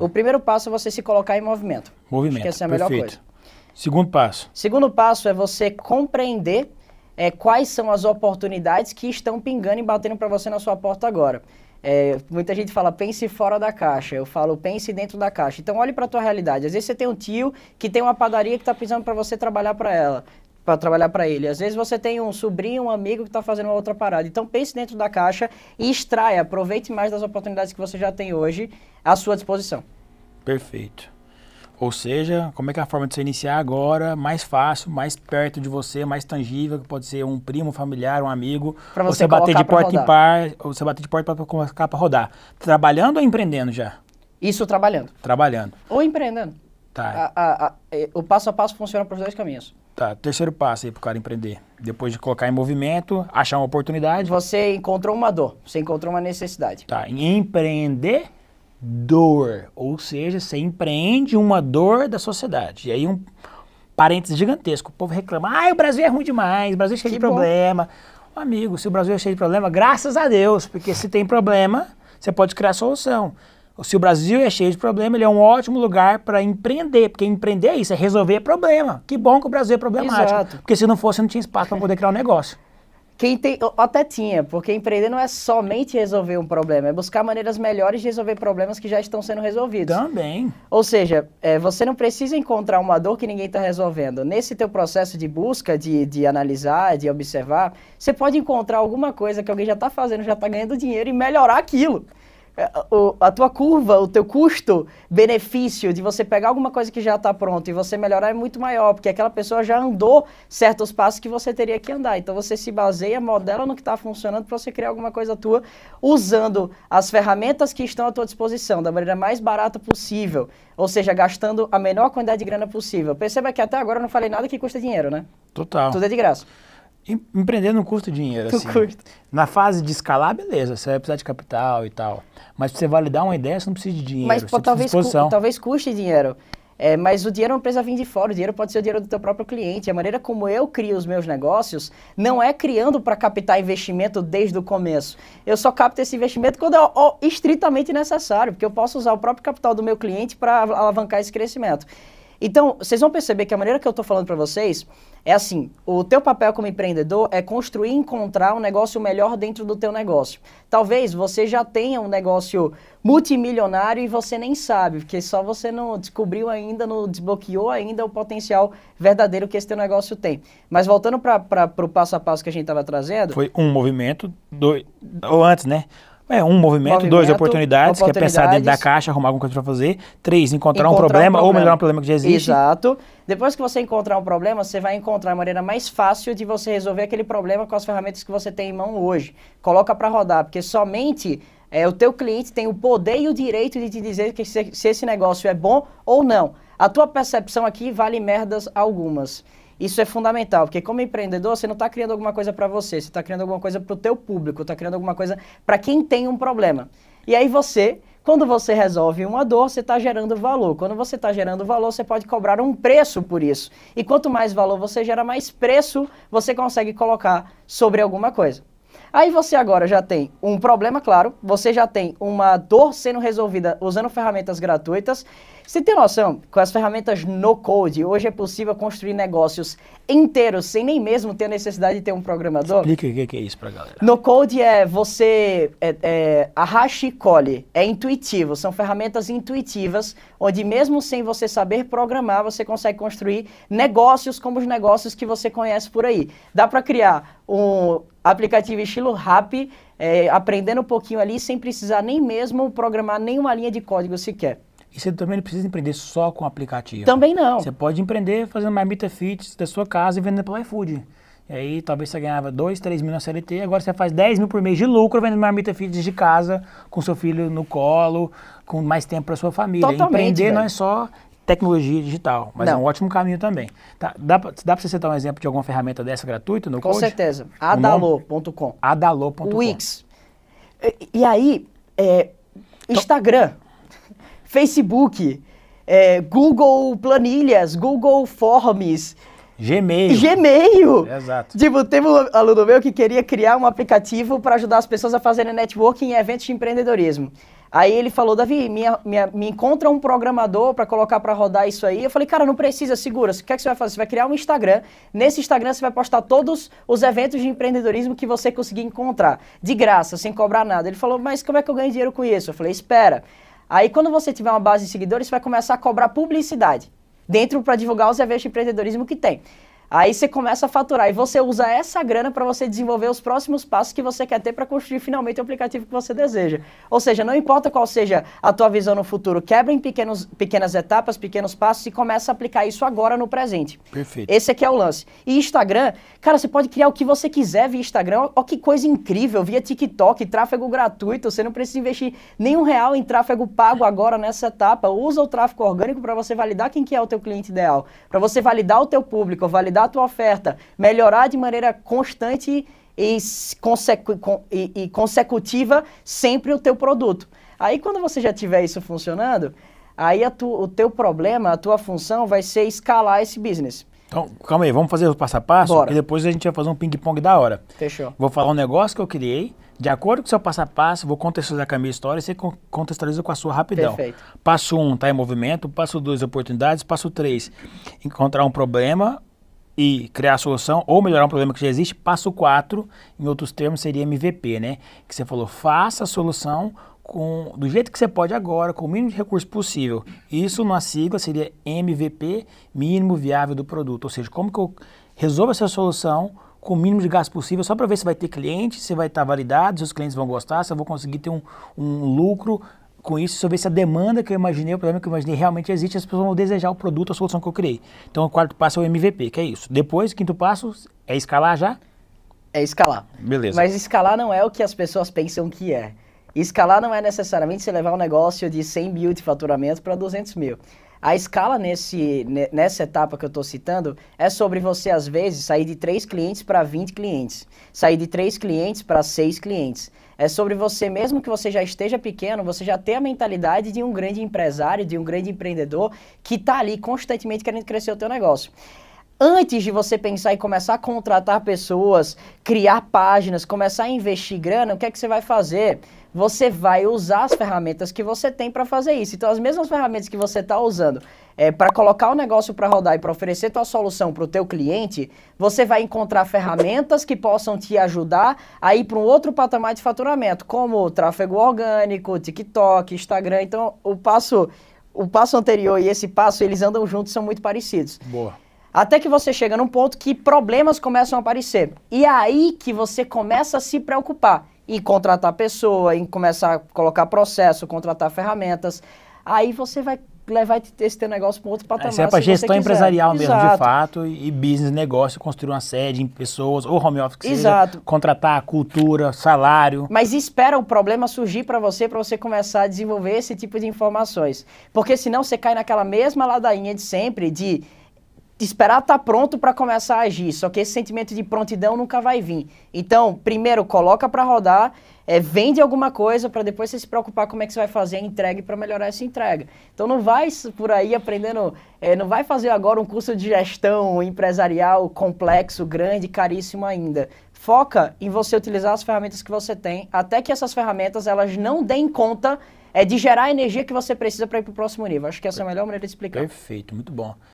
O primeiro passo é você se colocar em movimento. Movimento. Acho que essa é a melhor coisa. Segundo passo. Segundo passo é você compreender é, quais são as oportunidades que estão pingando e batendo para você na sua porta agora. É, muita gente fala pense fora da caixa. Eu falo pense dentro da caixa. Então olhe para a tua realidade. Às vezes você tem um tio que tem uma padaria que está precisando para você trabalhar para ela para trabalhar para ele. Às vezes você tem um sobrinho, um amigo que está fazendo uma outra parada. Então pense dentro da caixa e extraia, aproveite mais das oportunidades que você já tem hoje à sua disposição. Perfeito. Ou seja, como é que é a forma de você iniciar agora, mais fácil, mais perto de você, mais tangível, que pode ser um primo, um familiar, um amigo. Para você, você bater de porta em par, ou você bater de porta para colocar para rodar. Trabalhando ou empreendendo já? Isso trabalhando. Trabalhando. Ou empreendendo. Tá. A, a, a, é, o passo a passo funciona por dois caminhos. Tá, terceiro passo aí para o cara empreender. Depois de colocar em movimento, achar uma oportunidade. Você encontrou uma dor, você encontrou uma necessidade. Tá, empreender dor, ou seja, você empreende uma dor da sociedade. E aí um parênteses gigantesco, o povo reclama, ah, o Brasil é ruim demais, o Brasil é cheio que de bom. problema. Amigo, se o Brasil é cheio de problema, graças a Deus, porque se tem problema, você pode criar solução se o Brasil é cheio de problema, ele é um ótimo lugar para empreender, porque empreender é isso, é resolver problema. Que bom que o Brasil é problemático, Exato. porque se não fosse, não tinha espaço para poder criar um negócio. Quem tem, até tinha, porque empreender não é somente resolver um problema, é buscar maneiras melhores de resolver problemas que já estão sendo resolvidos. Também. Ou seja, é, você não precisa encontrar uma dor que ninguém está resolvendo. Nesse teu processo de busca, de, de analisar, de observar, você pode encontrar alguma coisa que alguém já está fazendo, já está ganhando dinheiro e melhorar aquilo a tua curva, o teu custo-benefício de você pegar alguma coisa que já está pronta e você melhorar é muito maior, porque aquela pessoa já andou certos passos que você teria que andar. Então você se baseia, modela no que está funcionando para você criar alguma coisa tua usando as ferramentas que estão à tua disposição da maneira mais barata possível, ou seja, gastando a menor quantidade de grana possível. Perceba que até agora eu não falei nada que custa dinheiro, né? Total. Tudo é de graça. Empreender não custa dinheiro, assim. Na fase de escalar, beleza, você vai precisar de capital e tal. Mas para você validar uma ideia, você não precisa de dinheiro. Mas pô, talvez, cu, talvez custe dinheiro. É, mas o dinheiro não é precisa vir de fora, o dinheiro pode ser o dinheiro do teu próprio cliente. A maneira como eu crio os meus negócios não é criando para captar investimento desde o começo. Eu só capto esse investimento quando é estritamente necessário, porque eu posso usar o próprio capital do meu cliente para alavancar esse crescimento. Então, vocês vão perceber que a maneira que eu estou falando para vocês é assim, o teu papel como empreendedor é construir e encontrar um negócio melhor dentro do teu negócio. Talvez você já tenha um negócio multimilionário e você nem sabe, porque só você não descobriu ainda, não desbloqueou ainda o potencial verdadeiro que esse teu negócio tem. Mas voltando para o passo a passo que a gente estava trazendo... Foi um movimento, dois, ou antes, né? É, um movimento, movimento dois, oportunidades, oportunidades, que é pensar dentro da caixa, arrumar alguma coisa para fazer. Três, encontrar, encontrar um, problema, um, problema, ou melhorar um problema que já existe. Exato. Depois que você encontrar um problema, você vai encontrar a maneira mais fácil de você resolver aquele problema com as ferramentas que você tem em mão hoje. Coloca para rodar, porque somente é, o teu cliente tem o poder e o direito de te dizer que se, se esse negócio é bom ou não. A tua percepção aqui vale merdas algumas. Isso é fundamental, porque como empreendedor, você não está criando alguma coisa para você, você está criando alguma coisa para o teu público, está criando alguma coisa para quem tem um problema. E aí você, quando você resolve uma dor, você está gerando valor. Quando você está gerando valor, você pode cobrar um preço por isso. E quanto mais valor você gera, mais preço você consegue colocar sobre alguma coisa. Aí você agora já tem um problema, claro, você já tem uma dor sendo resolvida usando ferramentas gratuitas. Você tem noção, com as ferramentas no code, hoje é possível construir negócios inteiros sem nem mesmo ter a necessidade de ter um programador? Explica o que é isso pra galera. No code é você é, é, arraste e colhe, é intuitivo, são ferramentas intuitivas, onde mesmo sem você saber programar, você consegue construir negócios como os negócios que você conhece por aí. Dá para criar um aplicativo estilo rap, é, aprendendo um pouquinho ali, sem precisar nem mesmo programar nenhuma linha de código sequer. E você também não precisa empreender só com aplicativo. Também não. Você pode empreender fazendo marmita fits da sua casa e vendendo pelo iFood. E aí talvez você ganhava 2, 3 mil na CLT, agora você faz 10 mil por mês de lucro vendendo marmita fits de casa, com seu filho no colo, com mais tempo para sua família. Totalmente, empreender não é só tecnologia digital, mas é não. é um ótimo caminho também. Tá, dá dá para você citar um exemplo de alguma ferramenta dessa gratuita no Com Code? certeza. Adalo.com. Adalo.com. Wix. E, e aí, é, então Instagram, Facebook, é, Google Planilhas, Google Forms. Gmail. Gmail. Exato. Tipo, teve um aluno meu que queria criar um aplicativo para ajudar as pessoas a fazerem networking em eventos de empreendedorismo. Aí ele falou, Davi, me encontra um programador para colocar para rodar isso aí. Eu falei, cara, não precisa, segura. O que, é que você vai fazer? Você vai criar um Instagram. Nesse Instagram você vai postar todos os eventos de empreendedorismo que você conseguir encontrar, de graça, sem cobrar nada. Ele falou, mas como é que eu ganho dinheiro com isso? Eu falei, espera. Aí quando você tiver uma base de seguidores, você vai começar a cobrar publicidade dentro para divulgar os eventos de empreendedorismo que tem. Aí você começa a faturar e você usa essa grana para você desenvolver os próximos passos que você quer ter para construir finalmente o aplicativo que você deseja. Ou seja, não importa qual seja a tua visão no futuro, quebra em pequenos, pequenas etapas, pequenos passos e começa a aplicar isso agora no presente. Perfeito. Esse aqui é, é o lance. E Instagram, cara, você pode criar o que você quiser via Instagram. Olha que coisa incrível, via TikTok, tráfego gratuito, você não precisa investir nenhum real em tráfego pago agora nessa etapa. Usa o tráfego orgânico para você validar quem que é o teu cliente ideal, para você validar o teu público, validar melhorar a tua oferta, melhorar de maneira constante e, consecu e, e consecutiva sempre o teu produto. Aí quando você já tiver isso funcionando, aí tu, o teu problema, a tua função vai ser escalar esse business. Então, calma aí, vamos fazer o passo a passo, Bora. e depois a gente vai fazer um ping-pong da hora. Fechou. Vou falar um negócio que eu criei, de acordo com o seu passo a passo, vou contextualizar com a minha história e você contextualiza com a sua rapidão. Perfeito. Passo 1, um, tá em movimento. Passo 2, oportunidades. Passo 3, encontrar um problema e criar a solução ou melhorar um problema que já existe. Passo 4, em outros termos, seria MVP, né? Que você falou, faça a solução com, do jeito que você pode agora, com o mínimo de recurso possível. Isso, numa sigla, seria MVP, mínimo viável do produto. Ou seja, como que eu resolvo essa solução com o mínimo de gasto possível, só para ver se vai ter cliente, se vai estar tá validado, se os clientes vão gostar, se eu vou conseguir ter um, um lucro com isso, sobre essa demanda que eu imaginei, o problema que eu imaginei realmente existe, as pessoas vão desejar o produto, a solução que eu criei. Então, o quarto passo é o MVP, que é isso. Depois, o quinto passo é escalar já? É escalar. Beleza. Mas escalar não é o que as pessoas pensam que é. Escalar não é necessariamente você levar um negócio de 100 mil de faturamento para 200 mil. A escala nesse, nessa etapa que eu estou citando é sobre você, às vezes, sair de 3 clientes para 20 clientes, sair de 3 clientes para 6 clientes. É sobre você, mesmo que você já esteja pequeno, você já tem a mentalidade de um grande empresário, de um grande empreendedor que está ali constantemente querendo crescer o teu negócio antes de você pensar e começar a contratar pessoas, criar páginas, começar a investir grana, o que é que você vai fazer? Você vai usar as ferramentas que você tem para fazer isso. Então, as mesmas ferramentas que você está usando é, para colocar o negócio para rodar e para oferecer tua solução para o teu cliente, você vai encontrar ferramentas que possam te ajudar a ir para um outro patamar de faturamento, como tráfego orgânico, TikTok, Instagram. Então, o passo o passo anterior e esse passo, eles andam juntos, são muito parecidos. Boa. Até que você chega num ponto que problemas começam a aparecer. E é aí que você começa a se preocupar em contratar pessoa, em começar a colocar processo, contratar ferramentas. Aí você vai levar esse teu negócio para outro patamar. Isso é para gestão empresarial mesmo, de fato, e business, negócio, construir uma sede em pessoas, ou home office que Exato. Seja, contratar cultura, salário. Mas espera o problema surgir para você, para você começar a desenvolver esse tipo de informações. Porque senão você cai naquela mesma ladainha de sempre de esperar estar tá pronto para começar a agir, só que esse sentimento de prontidão nunca vai vir. Então, primeiro coloca para rodar, é, vende alguma coisa para depois você se preocupar como é que você vai fazer a entrega para melhorar essa entrega. Então não vai por aí aprendendo, é, não vai fazer agora um curso de gestão empresarial complexo, grande, caríssimo ainda. Foca em você utilizar as ferramentas que você tem, até que essas ferramentas elas não deem conta é, de gerar a energia que você precisa para ir para o próximo nível. Acho que essa é a melhor maneira de explicar. Perfeito, muito bom.